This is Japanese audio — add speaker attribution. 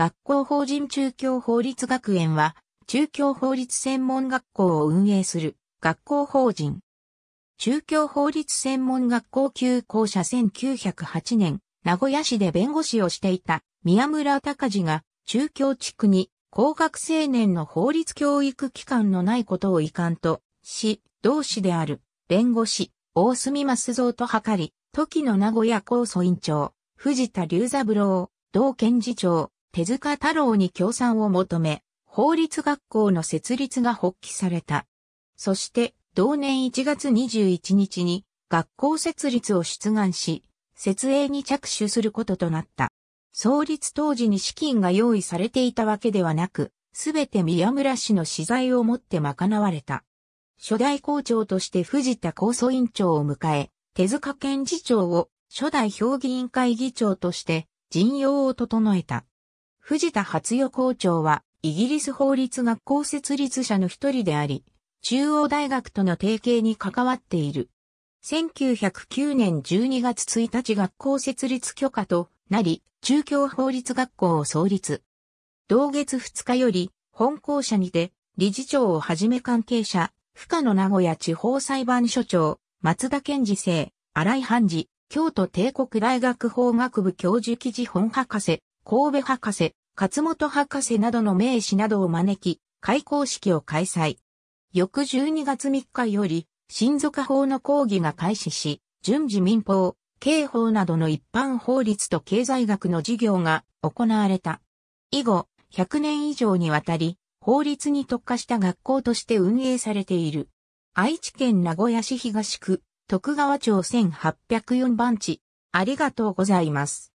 Speaker 1: 学校法人中京法律学園は、中京法律専門学校を運営する学校法人。中京法律専門学校級校舎1908年、名古屋市で弁護士をしていた宮村隆治が中京地区に高学生年の法律教育機関のないことを遺憾とし、同志である弁護士、大住増蔵と図り、時の名古屋高訴院長、藤田隆三郎、同検事長、手塚太郎に協賛を求め、法律学校の設立が発起された。そして、同年1月21日に学校設立を出願し、設営に着手することとなった。創立当時に資金が用意されていたわけではなく、すべて宮村氏の資材をもって賄われた。初代校長として藤田高訴委員長を迎え、手塚県次長を初代評議員会議長として陣容を整えた。藤田初代校長は、イギリス法律学校設立者の一人であり、中央大学との提携に関わっている。1909年12月1日学校設立許可となり、中京法律学校を創立。同月2日より、本校舎にて、理事長をはじめ関係者、深野名古屋地方裁判所長、松田健二生、荒井判事、京都帝国大学法学部教授記事本博士、神戸博士、勝本博士などの名士などを招き、開校式を開催。翌12月3日より、親族法の講義が開始し、順次民法、刑法などの一般法律と経済学の授業が行われた。以後、100年以上にわたり、法律に特化した学校として運営されている。愛知県名古屋市東区、徳川町1804番地。ありがとうございます。